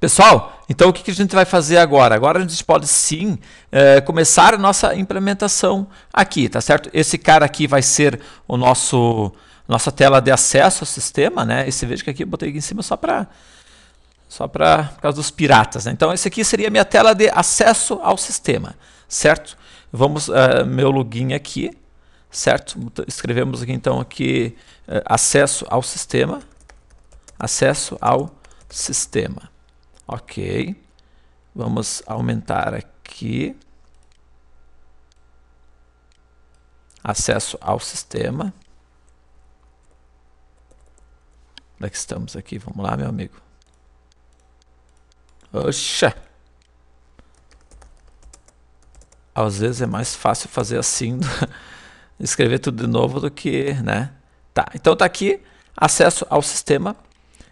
Pessoal, então o que a gente vai fazer agora? Agora a gente pode sim é, começar a nossa implementação aqui, tá certo? Esse cara aqui vai ser o nosso nossa tela de acesso ao sistema, né? Esse veja que aqui eu botei aqui em cima só para só para por causa dos piratas. Né? Então esse aqui seria a minha tela de acesso ao sistema, certo? Vamos uh, meu login aqui, certo? Escrevemos aqui então aqui uh, acesso ao sistema, acesso ao sistema. Ok. Vamos aumentar aqui. Acesso ao sistema. Onde é que estamos aqui? Vamos lá, meu amigo. Oxa! Às vezes é mais fácil fazer assim, escrever tudo de novo do que, né? Tá, então tá aqui, acesso ao sistema.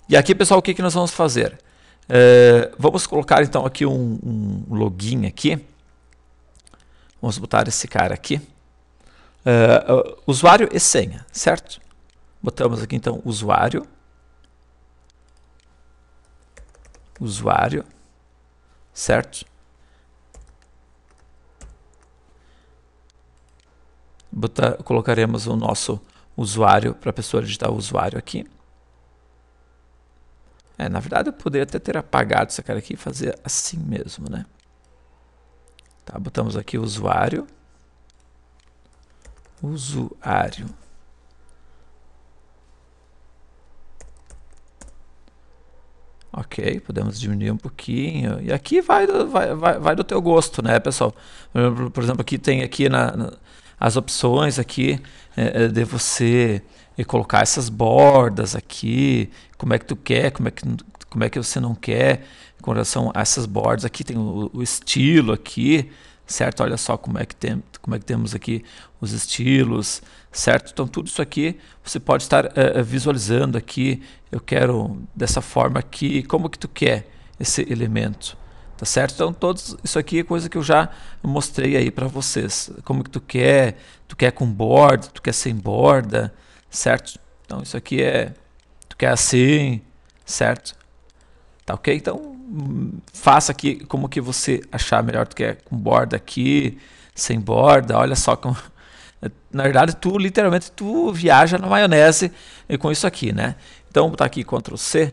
E aqui, pessoal, o que, que nós vamos fazer? Eh, vamos colocar então aqui um, um, login aqui. Vamos botar esse cara aqui. Eh, eh, usuário e senha, certo? Botamos aqui então usuário. Usuário, certo? Botar, colocaremos o nosso usuário para a pessoa digitar o usuário aqui. É, na verdade eu poderia até ter apagado essa cara aqui e fazer assim mesmo, né? Tá, botamos aqui o usuário. Usuário. Ok, podemos diminuir um pouquinho. E aqui vai, vai, vai, vai do teu gosto, né, pessoal? Por exemplo, aqui tem aqui na, na as opções aqui é, é de você e colocar essas bordas aqui, como é que tu quer, como é que, como é que você não quer, com relação a essas bordas aqui, tem o, o estilo aqui, certo? Olha só como é que tem, como é que temos aqui os estilos, certo? Então tudo isso aqui você pode estar uh, visualizando aqui. Eu quero dessa forma aqui. Como que tu quer esse elemento? Tá certo? Então todos isso aqui é coisa que eu já mostrei aí para vocês. Como que tu quer? Tu quer com borda? Tu quer sem borda? certo? Então isso aqui é, tu quer assim, certo? Tá ok? Então faça aqui como que você achar melhor, tu quer com borda aqui, sem borda, olha só como... Na verdade, tu literalmente tu viaja na maionese com isso aqui, né? Então, vou botar aqui Ctrl C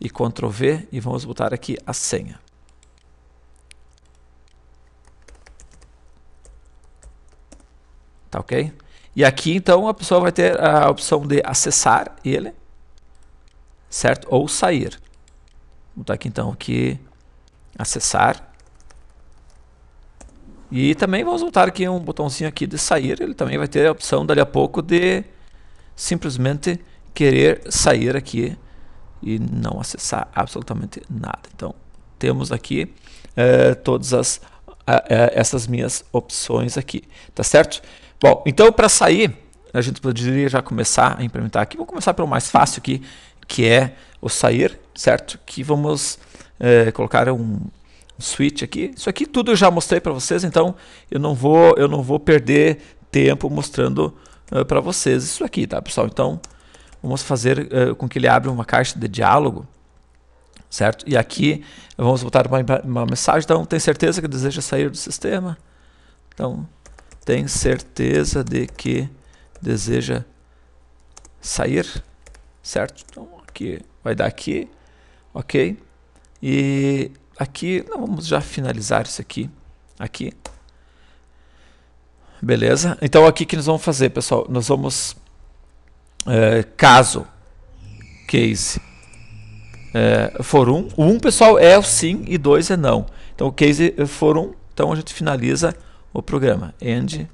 e Ctrl V e vamos botar aqui a senha. Tá ok? E aqui então a pessoa vai ter a opção de acessar ele, certo? Ou sair. Vou botar aqui então que acessar. E também vamos botar aqui um botãozinho aqui de sair, ele também vai ter a opção dali a pouco de simplesmente querer sair aqui e não acessar absolutamente nada. Então temos aqui uh, todas as, uh, uh, essas minhas opções aqui, tá certo? Bom, então para sair, a gente poderia já começar a implementar aqui. Vou começar pelo mais fácil aqui, que é o sair, certo? Que vamos é, colocar um switch aqui. Isso aqui tudo eu já mostrei para vocês, então eu não vou, eu não vou perder tempo mostrando uh, eh, para vocês isso aqui, tá, pessoal? Então vamos fazer uh, com que ele abra uma caixa de diálogo, certo? E aqui vamos botar uma, uma mensagem. Então tem certeza que deseja sair do sistema? Então tem certeza de que deseja sair, certo? Então aqui vai dar aqui, ok? E aqui não, vamos já finalizar isso aqui, aqui. Beleza? Então aqui que nós vamos fazer, pessoal, nós vamos é, caso case é, for um, um pessoal é o sim e dois é não. Então o case eh, for um, então a gente finaliza o programa. End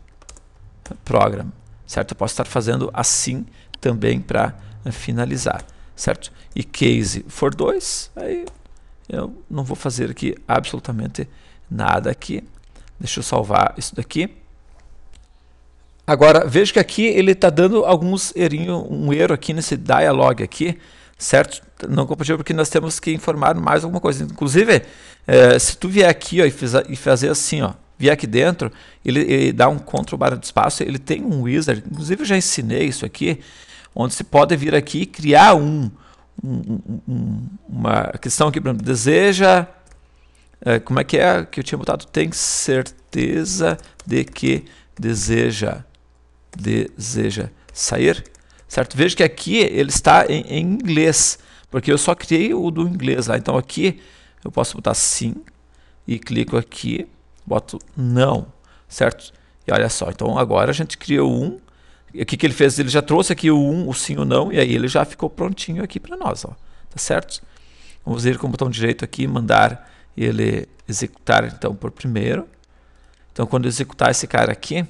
program. Certo? Eu posso estar fazendo assim também para eh, finalizar. Certo? E case for 2, aí eu não vou fazer aqui absolutamente nada aqui. Deixa eu salvar isso daqui. Agora, vejo que aqui ele está dando alguns erinho, um erro aqui nesse dialog aqui, certo? Não compartilha porque nós temos que informar mais alguma coisa. Inclusive, eh, se tu vier aqui ó, e, e fazer assim, ó, vier aqui dentro, ele, ele dá um control bar de espaço, ele tem um wizard, inclusive eu já ensinei isso aqui, onde se pode vir aqui e criar um, um, um uma questão aqui, por exemplo, deseja, é, como é que é que eu tinha botado? Tem certeza de que deseja, deseja sair, certo? Veja que aqui ele está em, em inglês, porque eu só criei o do inglês lá, então aqui eu posso botar sim e clico aqui, boto não, certo? E olha só, então agora a gente criou um. o que, que ele fez? Ele já trouxe aqui o um, o sim, o não, e aí ele já ficou prontinho aqui para nós, ó, tá certo? Vamos ir com o botão tá direito aqui, mandar ele executar então por primeiro. Então quando executar esse cara aqui,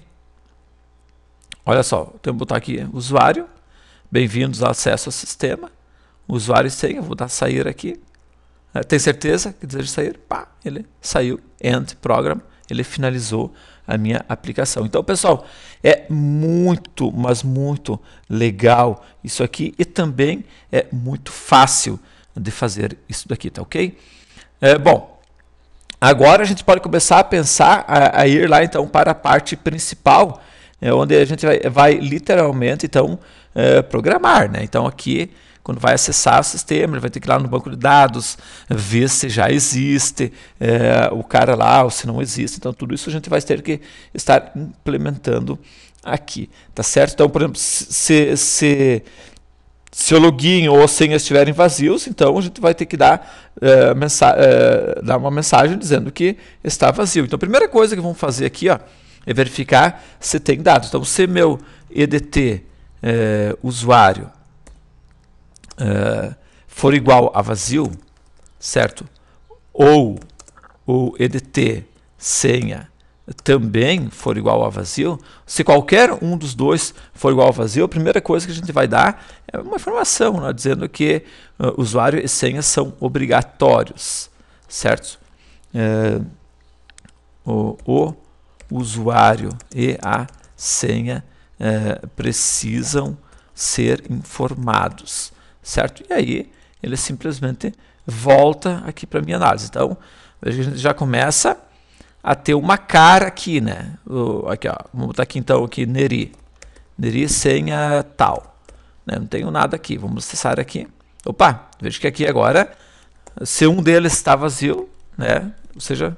olha só, tem então que botar aqui usuário, bem-vindos ao acesso ao sistema, usuário sem, eu vou dar sair aqui, é, tem certeza que deseja sair? Pá, ele saiu, end program, ele finalizou a minha aplicação. Então, pessoal, é muito, mas muito legal isso aqui e também é muito fácil de fazer isso daqui, tá ok? É, bom, agora a gente pode começar a pensar, a, a ir lá então para a parte principal, é, onde a gente vai, vai literalmente então é, programar, né? Então aqui quando vai acessar o sistema, ele vai ter que ir lá no banco de dados, ver se já existe é, o cara lá ou se não existe. Então, tudo isso a gente vai ter que estar implementando aqui, tá certo? Então, por exemplo, se, se, se o login ou a senha estiverem vazios, então a gente vai ter que dar, é, mensa é, dar uma mensagem dizendo que está vazio. Então, a primeira coisa que vamos fazer aqui ó, é verificar se tem dados. Então, se meu EDT é, usuário eh, for igual a vazio, certo? Ou o EDT senha também for igual a vazio, se qualquer um dos dois for igual a vazio, a primeira coisa que a gente vai dar é uma informação, né, dizendo que uh, usuário e senha são obrigatórios, certo? Uh, o, o, usuário e a senha uh, precisam ser informados certo? E aí ele simplesmente volta aqui para minha análise. Então, a gente já começa a ter uma cara aqui, né? O, aqui, ó, vamos botar aqui então aqui Neri. Neri senha tal. Né? Não tenho nada aqui. Vamos acessar aqui. Opa, veja que aqui agora se um deles está vazio, né? Ou seja,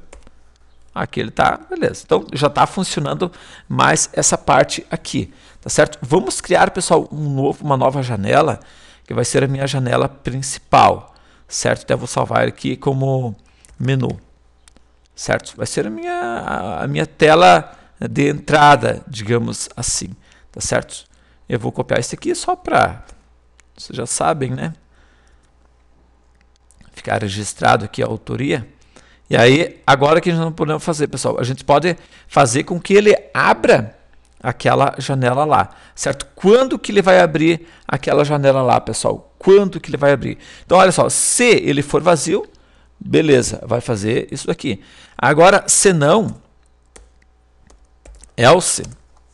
aqui ele está, beleza. Então já está funcionando mais essa parte aqui, tá certo? Vamos criar, pessoal, um novo, uma nova janela que vai ser a minha janela principal, certo? eu vou salvar aqui como menu, certo? Vai ser a minha, a minha tela de entrada, digamos assim, tá certo? Eu vou copiar isso aqui só para, vocês já sabem, né? Ficar registrado aqui a autoria. E aí, agora que a gente não podemos fazer, pessoal, a gente pode fazer com que ele abra aquela janela lá, certo? Quando que ele vai abrir aquela janela lá, pessoal? Quando que ele vai abrir? Então, olha só, se ele for vazio, beleza, vai fazer isso aqui. Agora, se não, else,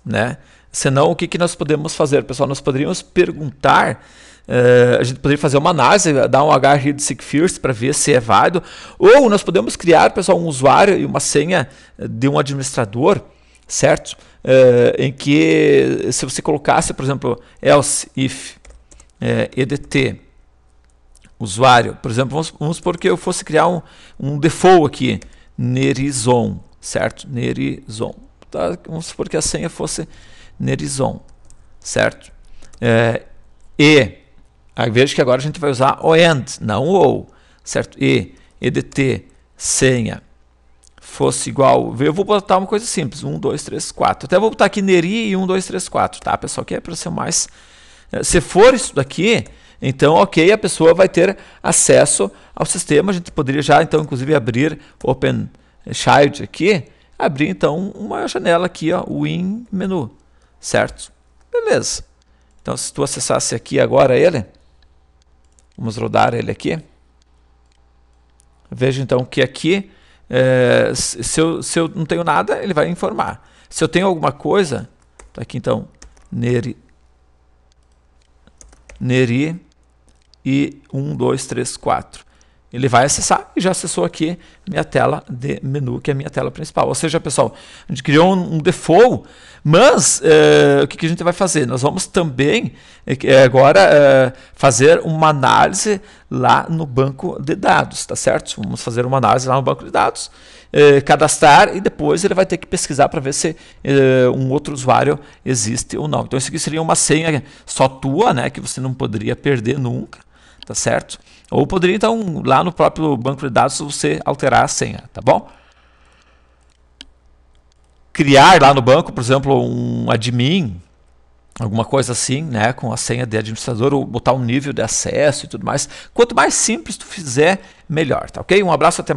né? Senão, o que, que nós podemos fazer, pessoal? Nós poderíamos perguntar, uh, a gente poderia fazer uma análise, dar um HR de Seek First para ver se é válido, ou nós podemos criar, pessoal, um usuário e uma senha de um administrador certo? Eh, em que se você colocasse, por exemplo, else if é, eh, edt usuário, por exemplo, vamos, vamos supor que eu fosse criar um, um default aqui, Nerizon, certo? Nerizon. Tá? Vamos supor que a senha fosse Nerizon, certo? É, e, aí veja que agora a gente vai usar o AND, não o OU, certo? E, edt, senha, fosse igual. Eu vou botar uma coisa simples: 1, 2, 3, 4. Até vou botar aqui Neri e 1, 2, 3, 4, tá, pessoal? Que é para ser mais. Eh, se for isso daqui, então, ok, a pessoa vai ter acesso ao sistema. A gente poderia já, então, inclusive, abrir Open Child aqui. Abrir, então, uma janela aqui, ó, Win Menu, certo? Beleza. Então, se tu acessasse aqui agora ele, vamos rodar ele aqui. Veja, então, que aqui é, se, eu, se eu não tenho nada, ele vai informar. Se eu tenho alguma coisa, tá aqui então, Neri, Neri e 1, 2, 3, 4. Ele vai acessar e já acessou aqui minha tela de menu, que é a minha tela principal. Ou seja, pessoal, a gente criou um default, mas é, o que, a gente vai fazer? Nós vamos também é, agora é, fazer uma análise lá no banco de dados, tá certo? Vamos fazer uma análise lá no banco de dados, cadastrar e depois ele vai ter que pesquisar para ver se um outro usuário existe ou não. Então isso aqui seria uma senha só tua, né, que você não poderia perder nunca tá certo? Ou poderia então lá no próprio banco de dados você alterar a senha, tá bom? Criar lá no banco, por exemplo, um admin, alguma coisa assim, né, com a senha de administrador ou botar um nível de acesso e tudo mais. Quanto mais simples tu fizer, melhor, tá OK? Um abraço até mais